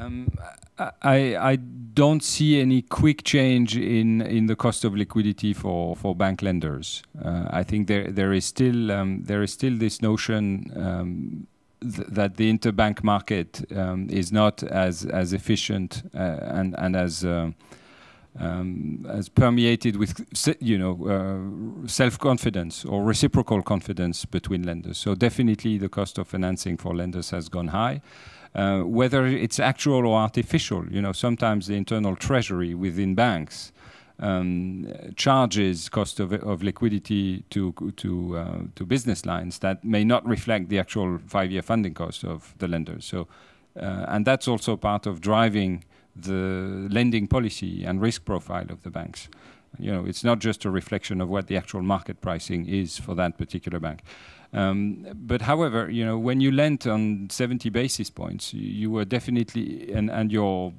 Um, I, I don't see any quick change in, in the cost of liquidity for, for bank lenders. Uh, I think there, there, is still, um, there is still this notion um, th that the interbank market um, is not as, as efficient uh, and, and as uh, um, as permeated with you know uh, self-confidence or reciprocal confidence between lenders. So definitely the cost of financing for lenders has gone high. Uh, whether it's actual or artificial, you know, sometimes the internal treasury within banks um, charges cost of, of liquidity to to uh, to business lines that may not reflect the actual five-year funding cost of the lenders. So, uh, and that's also part of driving the lending policy and risk profile of the banks. You know, it's not just a reflection of what the actual market pricing is for that particular bank. Um, but however, you know, when you lent on 70 basis points, you, you were definitely and and your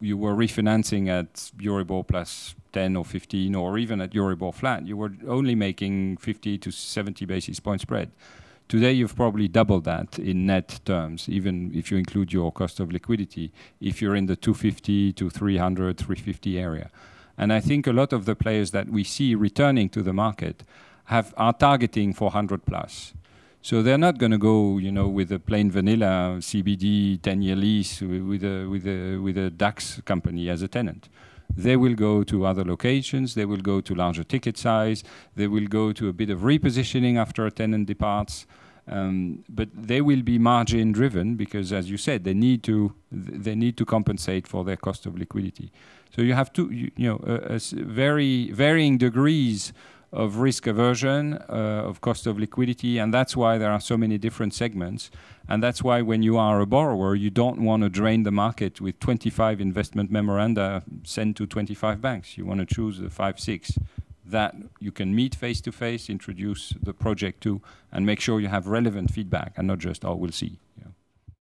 you were refinancing at Euribor plus 10 or 15 or even at Euribor flat, you were only making 50 to 70 basis point spread. Today, you've probably doubled that in net terms, even if you include your cost of liquidity, if you're in the 250 to 300, 350 area. And I think a lot of the players that we see returning to the market have, are targeting 400 plus. So they're not going to go, you know, with a plain vanilla CBD 10-year lease with a with a with a DAX company as a tenant. They will go to other locations, they will go to larger ticket size, they will go to a bit of repositioning after a tenant departs. Um, but they will be margin driven because, as you said, they need to they need to compensate for their cost of liquidity. So you have two, you, you know, uh, varying degrees of risk aversion, uh, of cost of liquidity, and that's why there are so many different segments. And that's why when you are a borrower, you don't want to drain the market with 25 investment memoranda sent to 25 banks. You want to choose the five, six that you can meet face to face, introduce the project to, and make sure you have relevant feedback and not just, oh, we'll see.